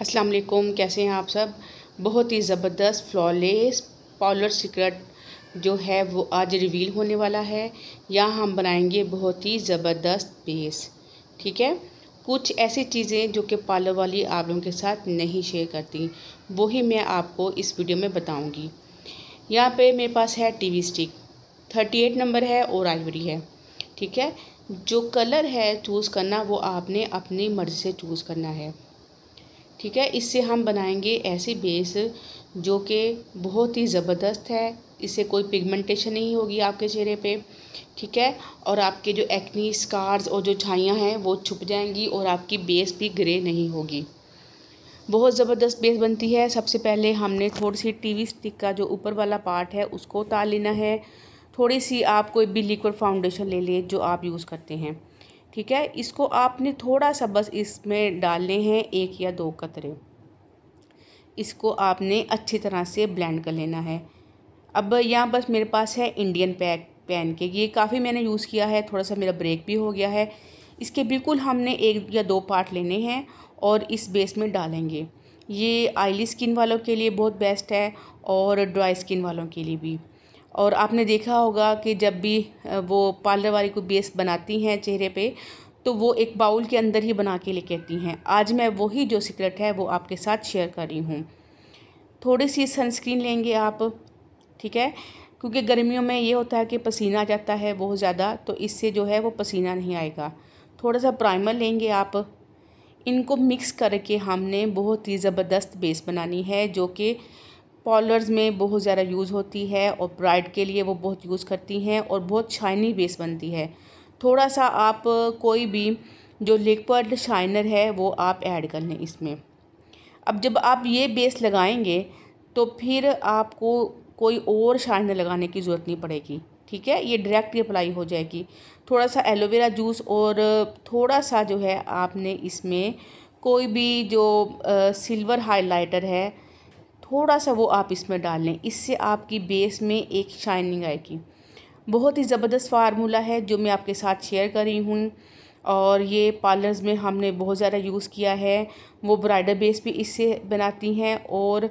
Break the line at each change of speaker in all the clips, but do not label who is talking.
अस्सलाम वालेकुम कैसे हैं आप सब बहुत ही ज़बरदस्त फ्लॉलेस पॉलर सीक्रेट जो है वो आज रिवील होने वाला है या हम बनाएंगे बहुत ही ज़बरदस्त बेस ठीक है कुछ ऐसी चीज़ें जो कि पार्लर वाली आप लोगों के साथ नहीं शेयर करती वही मैं आपको इस वीडियो में बताऊंगी यहाँ पे मेरे पास है टीवी स्टिक 38 नंबर है और आइवरी है ठीक है जो कलर है चूज़ करना वो आपने अपनी मर्ज़ी से चूज़ करना है ठीक है इससे हम बनाएंगे ऐसी बेस जो कि बहुत ही ज़बरदस्त है इससे कोई पिगमेंटेशन नहीं होगी आपके चेहरे पे ठीक है और आपके जो एक्नी स्कार्स और जो छाइयाँ हैं वो छुप जाएंगी और आपकी बेस भी ग्रे नहीं होगी बहुत ज़बरदस्त बेस बनती है सबसे पहले हमने थोड़ी सी टीवी स्टिक का जो ऊपर वाला पार्ट है उसको उतार लेना है थोड़ी सी आप कोई भी लिक्विड फाउंडेशन ले लें जो आप यूज़ करते हैं ठीक है इसको आपने थोड़ा सा बस इसमें डालने हैं एक या दो कतरे इसको आपने अच्छी तरह से ब्लेंड कर लेना है अब यहाँ बस मेरे पास है इंडियन पैक पैन के ये काफ़ी मैंने यूज़ किया है थोड़ा सा मेरा ब्रेक भी हो गया है इसके बिल्कुल हमने एक या दो पार्ट लेने हैं और इस बेस में डालेंगे ये आयली स्किन वालों के लिए बहुत बेस्ट है और ड्राई स्किन वालों के लिए भी और आपने देखा होगा कि जब भी वो पार्लर वाली को बेस बनाती हैं चेहरे पे तो वो एक बाउल के अंदर ही बना के लेके आती हैं आज मैं वही जो सीक्रेट है वो आपके साथ शेयर कर रही हूँ थोड़ी सी सनस्क्रीन लेंगे आप ठीक है क्योंकि गर्मियों में ये होता है कि पसीना आ जाता है बहुत ज़्यादा तो इससे जो है वो पसीना नहीं आएगा थोड़ा सा प्राइमर लेंगे आप इनको मिक्स करके हमने बहुत ही ज़बरदस्त बेस बनानी है जो कि पॉलर्स में बहुत ज़्यादा यूज़ होती है और ब्राइड के लिए वो बहुत यूज़ करती हैं और बहुत शाइनी बेस बनती है थोड़ा सा आप कोई भी जो लिक्विड शाइनर है वो आप ऐड कर लें इसमें अब जब आप ये बेस लगाएंगे तो फिर आपको कोई और शाइनर लगाने की ज़रूरत नहीं पड़ेगी ठीक है ये डायरेक्ट अप्लाई हो जाएगी थोड़ा सा एलोवेरा जूस और थोड़ा सा जो है आपने इसमें कोई भी जो आ, सिल्वर हाइलाइटर है थोड़ा सा वो आप इसमें डाल लें इससे आपकी बेस में एक शाइनिंग आएगी बहुत ही ज़बरदस्त फार्मूला है जो मैं आपके साथ शेयर कर रही हूँ और ये पार्लर्स में हमने बहुत ज़्यादा यूज़ किया है वो ब्राइडल बेस भी इससे बनाती हैं और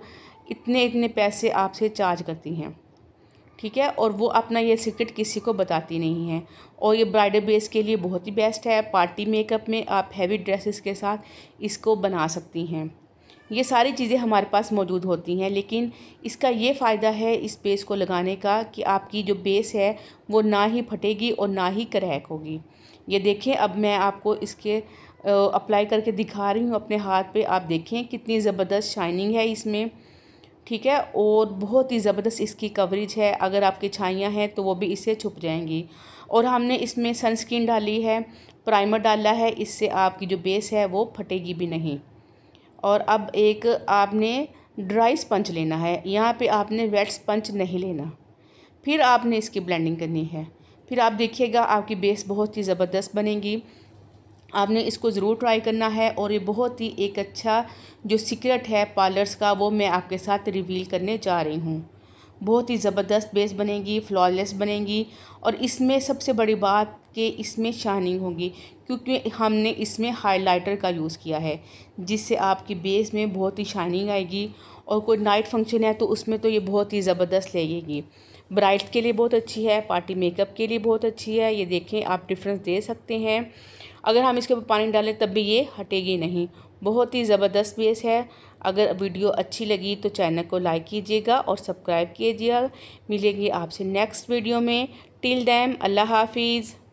इतने इतने पैसे आपसे चार्ज करती हैं ठीक है और वो अपना ये सीक्रेट किसी को बताती नहीं है और ये ब्राइडल बेस के लिए बहुत ही बेस्ट है पार्टी मेकअप में आप हैवी ड्रेसेस के साथ इसको बना सकती हैं ये सारी चीज़ें हमारे पास मौजूद होती हैं लेकिन इसका ये फ़ायदा है इस बेस को लगाने का कि आपकी जो बेस है वो ना ही फटेगी और ना ही क्रैक होगी ये देखें अब मैं आपको इसके अप्लाई करके दिखा रही हूँ अपने हाथ पे आप देखें कितनी ज़बरदस्त शाइनिंग है इसमें ठीक है और बहुत ही ज़बरदस्त इसकी कवरेज है अगर आपकी छाइयाँ हैं तो वो भी इससे छुप जाएंगी और हमने इसमें सनस्क्रीन डाली है प्राइमर डाला है इससे आपकी जो बेस है वो फटेगी भी नहीं और अब एक आपने ड्राई स्पंज लेना है यहाँ पे आपने वेट स्पंज नहीं लेना फिर आपने इसकी ब्लेंडिंग करनी है फिर आप देखिएगा आपकी बेस बहुत ही ज़बरदस्त बनेगी आपने इसको ज़रूर ट्राई करना है और ये बहुत ही एक अच्छा जो सीक्रेट है पार्लर्स का वो मैं आपके साथ रिवील करने जा रही हूँ बहुत ही ज़बरदस्त बेस बनेगी फ्लॉलेस बनेगी और इसमें सबसे बड़ी बात कि इसमें शाइनिंग होगी क्योंकि हमने इसमें हाइलाइटर का यूज़ किया है जिससे आपकी बेस में बहुत ही शाइनिंग आएगी और कोई नाइट फंक्शन है तो उसमें तो ये बहुत ही ज़बरदस्त लगेगी ब्राइट के लिए बहुत अच्छी है पार्टी मेकअप के लिए बहुत अच्छी है ये देखें आप डिफरेंस दे सकते हैं अगर हम इसके ऊपर पानी डालें तब भी ये हटेगी नहीं बहुत ही ज़बरदस्त बेस है अगर वीडियो अच्छी लगी तो चैनल को लाइक कीजिएगा और सब्सक्राइब कीजिएगा मिलेगी आपसे नेक्स्ट वीडियो में टिल डैम अल्लाह हाफिज़